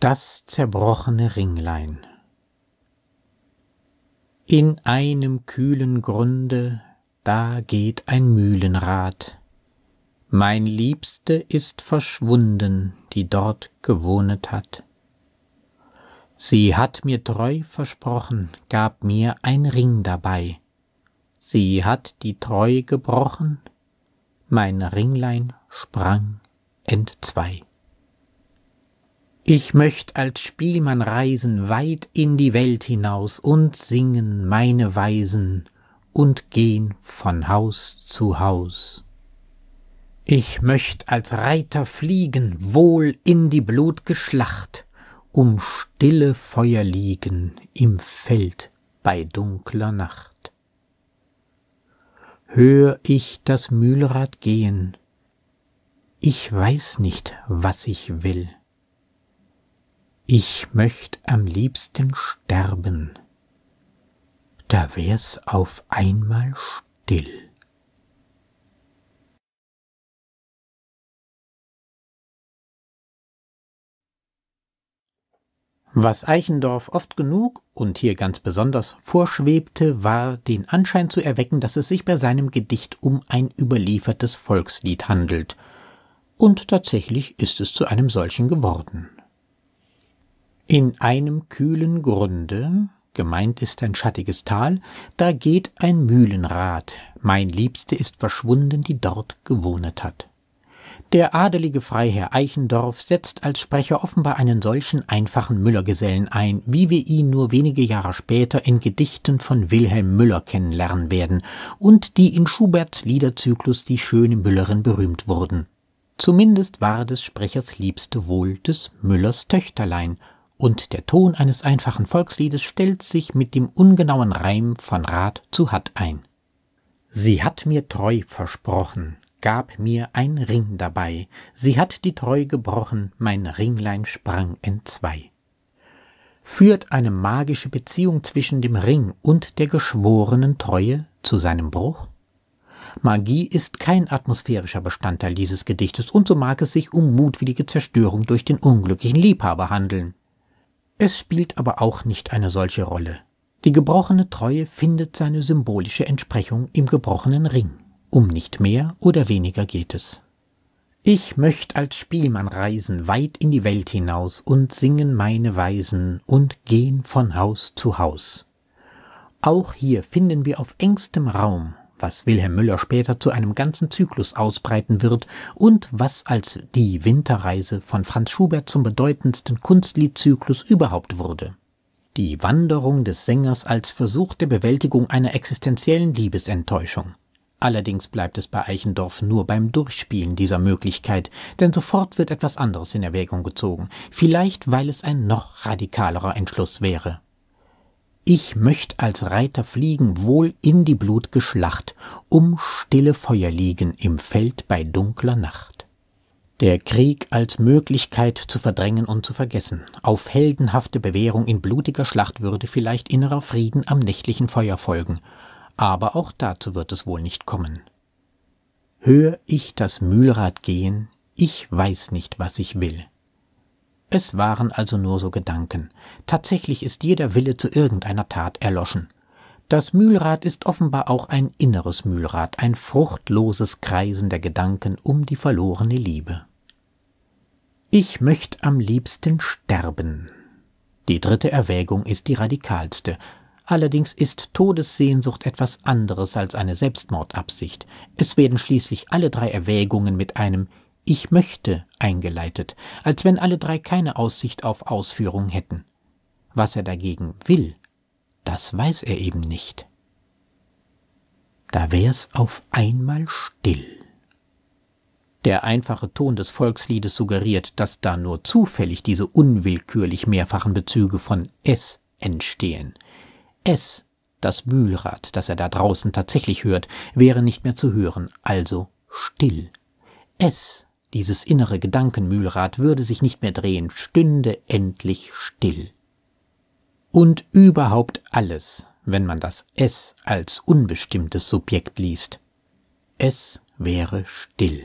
Das zerbrochene Ringlein In einem kühlen Grunde, da geht ein Mühlenrad. Mein Liebste ist verschwunden, die dort gewohnet hat. Sie hat mir treu versprochen, gab mir ein Ring dabei. Sie hat die Treu gebrochen, mein Ringlein sprang entzwei. Ich möcht als Spielmann reisen weit in die Welt hinaus und singen meine Weisen und gehn von Haus zu Haus. Ich möcht als Reiter fliegen wohl in die blutge Schlacht, um stille Feuer liegen im Feld bei dunkler Nacht. Hör ich das Mühlrad gehen, ich weiß nicht, was ich will. Ich möcht am liebsten sterben. Da wär's auf einmal still. Was Eichendorff oft genug und hier ganz besonders vorschwebte, war, den Anschein zu erwecken, dass es sich bei seinem Gedicht um ein überliefertes Volkslied handelt. Und tatsächlich ist es zu einem solchen geworden. In einem kühlen Grunde, gemeint ist ein schattiges Tal, da geht ein Mühlenrad, mein Liebste ist verschwunden, die dort gewohnet hat. Der adelige Freiherr Eichendorf setzt als Sprecher offenbar einen solchen einfachen Müllergesellen ein, wie wir ihn nur wenige Jahre später in Gedichten von Wilhelm Müller kennenlernen werden und die in Schuberts Liederzyklus Die schöne Müllerin berühmt wurden. Zumindest war des Sprechers Liebste wohl des Müllers Töchterlein und der Ton eines einfachen Volksliedes stellt sich mit dem ungenauen Reim von Rat zu Hat ein. Sie hat mir treu versprochen, gab mir ein Ring dabei, sie hat die Treu gebrochen, mein Ringlein sprang entzwei. Führt eine magische Beziehung zwischen dem Ring und der geschworenen Treue zu seinem Bruch? Magie ist kein atmosphärischer Bestandteil dieses Gedichtes, und so mag es sich um mutwillige Zerstörung durch den unglücklichen Liebhaber handeln. Es spielt aber auch nicht eine solche Rolle. Die gebrochene Treue findet seine symbolische Entsprechung im gebrochenen Ring. Um nicht mehr oder weniger geht es. Ich möcht als Spielmann reisen weit in die Welt hinaus und singen meine Weisen und gehen von Haus zu Haus. Auch hier finden wir auf engstem Raum was Wilhelm Müller später zu einem ganzen Zyklus ausbreiten wird und was als die Winterreise von Franz Schubert zum bedeutendsten Kunstliedzyklus überhaupt wurde. Die Wanderung des Sängers als Versuch der Bewältigung einer existenziellen Liebesenttäuschung. Allerdings bleibt es bei Eichendorff nur beim Durchspielen dieser Möglichkeit, denn sofort wird etwas anderes in Erwägung gezogen, vielleicht weil es ein noch radikalerer Entschluss wäre. Ich möcht als Reiter fliegen, wohl in die blutge Schlacht, um stille Feuer liegen im Feld bei dunkler Nacht. Der Krieg als Möglichkeit zu verdrängen und zu vergessen, auf heldenhafte Bewährung in blutiger Schlacht würde vielleicht innerer Frieden am nächtlichen Feuer folgen, aber auch dazu wird es wohl nicht kommen. Hör ich das Mühlrad gehen, ich weiß nicht, was ich will. Es waren also nur so Gedanken. Tatsächlich ist jeder Wille zu irgendeiner Tat erloschen. Das Mühlrad ist offenbar auch ein inneres Mühlrad, ein fruchtloses Kreisen der Gedanken um die verlorene Liebe. Ich möchte am liebsten sterben. Die dritte Erwägung ist die radikalste. Allerdings ist Todessehnsucht etwas anderes als eine Selbstmordabsicht. Es werden schließlich alle drei Erwägungen mit einem ich möchte eingeleitet, als wenn alle drei keine Aussicht auf Ausführung hätten. Was er dagegen will, das weiß er eben nicht. Da wär's auf einmal still. Der einfache Ton des Volksliedes suggeriert, dass da nur zufällig diese unwillkürlich mehrfachen Bezüge von es entstehen. Es, das Mühlrad, das er da draußen tatsächlich hört, wäre nicht mehr zu hören, also still. Es, dieses innere Gedankenmühlrad würde sich nicht mehr drehen, stünde endlich still. Und überhaupt alles, wenn man das S als unbestimmtes Subjekt liest. Es wäre still.